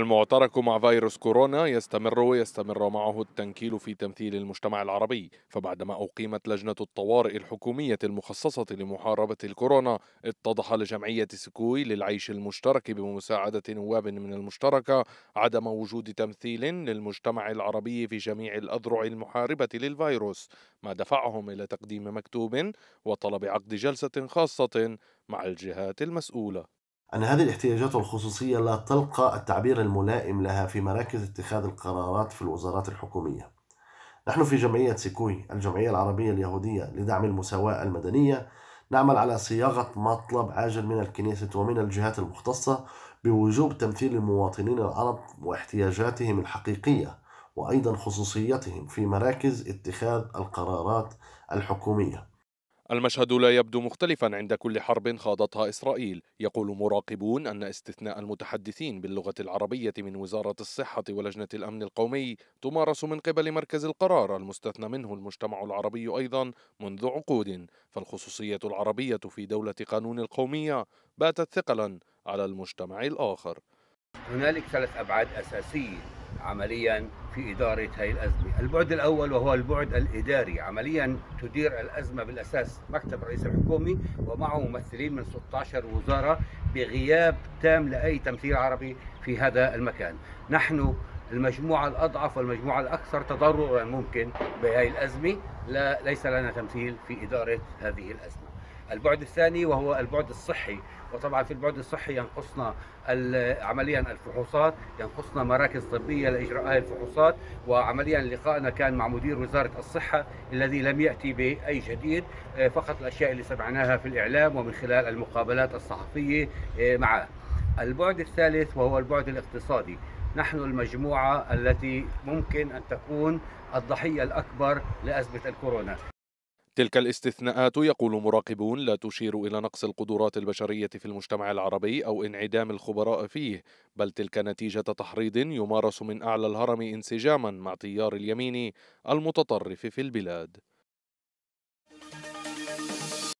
المعترك مع فيروس كورونا يستمر ويستمر معه التنكيل في تمثيل المجتمع العربي فبعدما أقيمت لجنة الطوارئ الحكومية المخصصة لمحاربة الكورونا اتضح لجمعية سكوي للعيش المشترك بمساعدة نواب من المشتركة عدم وجود تمثيل للمجتمع العربي في جميع الأذرع المحاربة للفيروس ما دفعهم إلى تقديم مكتوب وطلب عقد جلسة خاصة مع الجهات المسؤولة أن هذه الاحتياجات والخصوصية لا تلقى التعبير الملائم لها في مراكز اتخاذ القرارات في الوزارات الحكومية. نحن في جمعية سيكوي الجمعية العربية اليهودية لدعم المساواة المدنية نعمل على صياغة مطلب عاجل من الكنيسة ومن الجهات المختصة بوجوب تمثيل المواطنين العرب واحتياجاتهم الحقيقية وأيضا خصوصيتهم في مراكز اتخاذ القرارات الحكوميه المشهد لا يبدو مختلفا عند كل حرب خاضتها إسرائيل يقول مراقبون أن استثناء المتحدثين باللغة العربية من وزارة الصحة ولجنة الأمن القومي تمارس من قبل مركز القرار المستثنى منه المجتمع العربي أيضا منذ عقود فالخصوصية العربية في دولة قانون القومية باتت ثقلا على المجتمع الآخر هنالك ثلاث أبعاد أساسية عمليا في إدارة هذه الأزمة البعد الأول وهو البعد الإداري عمليا تدير الأزمة بالأساس مكتب الرئيس الحكومي ومعه ممثلين من 16 وزارة بغياب تام لأي تمثيل عربي في هذا المكان نحن المجموعة الأضعف والمجموعة الأكثر تضررا ممكن بهذه الأزمة لا ليس لنا تمثيل في إدارة هذه الأزمة البعد الثاني وهو البعد الصحي وطبعا في البعد الصحي ينقصنا عمليا الفحوصات ينقصنا مراكز طبيه لاجراء الفحوصات وعمليا لقائنا كان مع مدير وزاره الصحه الذي لم ياتي باي جديد آه، فقط الاشياء اللي سمعناها في الاعلام ومن خلال المقابلات الصحفيه آه، معه البعد الثالث وهو البعد الاقتصادي نحن المجموعة التي ممكن أن تكون الضحية الأكبر لأزمة الكورونا تلك الاستثناءات يقول مراقبون لا تشير إلى نقص القدرات البشرية في المجتمع العربي أو انعدام الخبراء فيه بل تلك نتيجة تحريض يمارس من أعلى الهرم انسجاما مع تيار اليمين المتطرف في البلاد